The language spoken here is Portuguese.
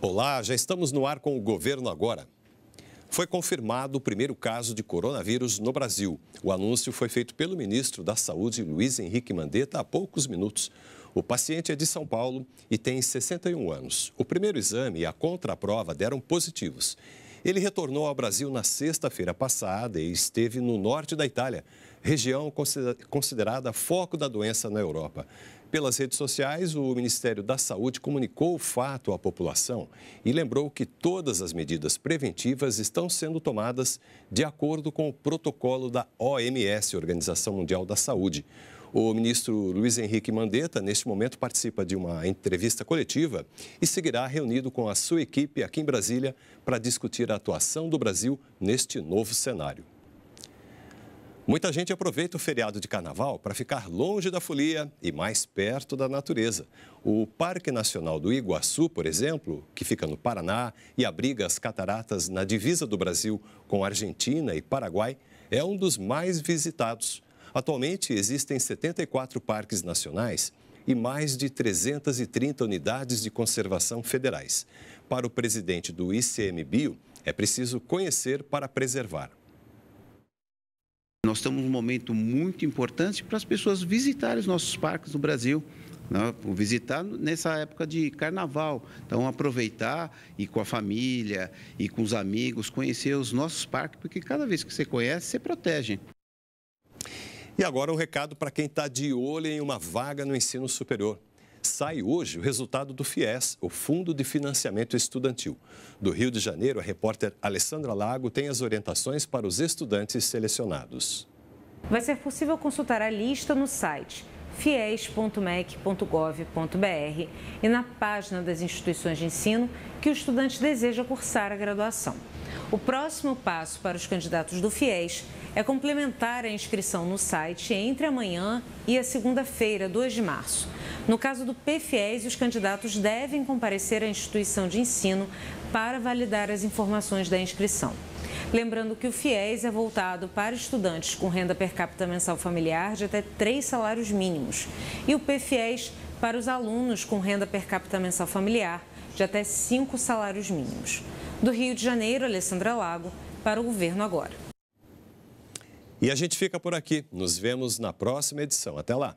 Olá, já estamos no ar com o governo agora. Foi confirmado o primeiro caso de coronavírus no Brasil. O anúncio foi feito pelo ministro da Saúde, Luiz Henrique Mandetta, há poucos minutos. O paciente é de São Paulo e tem 61 anos. O primeiro exame e a contraprova deram positivos. Ele retornou ao Brasil na sexta-feira passada e esteve no norte da Itália, região considerada foco da doença na Europa. Pelas redes sociais, o Ministério da Saúde comunicou o fato à população e lembrou que todas as medidas preventivas estão sendo tomadas de acordo com o protocolo da OMS, Organização Mundial da Saúde. O ministro Luiz Henrique Mandetta, neste momento, participa de uma entrevista coletiva e seguirá reunido com a sua equipe aqui em Brasília para discutir a atuação do Brasil neste novo cenário. Muita gente aproveita o feriado de carnaval para ficar longe da folia e mais perto da natureza. O Parque Nacional do Iguaçu, por exemplo, que fica no Paraná e abriga as cataratas na divisa do Brasil com Argentina e Paraguai, é um dos mais visitados. Atualmente existem 74 parques nacionais e mais de 330 unidades de conservação federais. Para o presidente do ICMBio, é preciso conhecer para preservar. Nós estamos num momento muito importante para as pessoas visitarem os nossos parques no Brasil. Né? Visitar nessa época de carnaval. Então, aproveitar e com a família e com os amigos, conhecer os nossos parques, porque cada vez que você conhece, você protege. E agora um recado para quem está de olho em uma vaga no ensino superior. Sai hoje o resultado do FIES, o Fundo de Financiamento Estudantil. Do Rio de Janeiro, a repórter Alessandra Lago tem as orientações para os estudantes selecionados. Vai ser possível consultar a lista no site fies.mec.gov.br e na página das instituições de ensino que o estudante deseja cursar a graduação. O próximo passo para os candidatos do FIES é complementar a inscrição no site entre amanhã e a segunda-feira, 2 de março. No caso do PFIES, os candidatos devem comparecer à instituição de ensino para validar as informações da inscrição. Lembrando que o FIES é voltado para estudantes com renda per capita mensal familiar de até três salários mínimos e o PFIES para os alunos com renda per capita mensal familiar de até cinco salários mínimos. Do Rio de Janeiro, Alessandra Lago, para o Governo Agora. E a gente fica por aqui. Nos vemos na próxima edição. Até lá!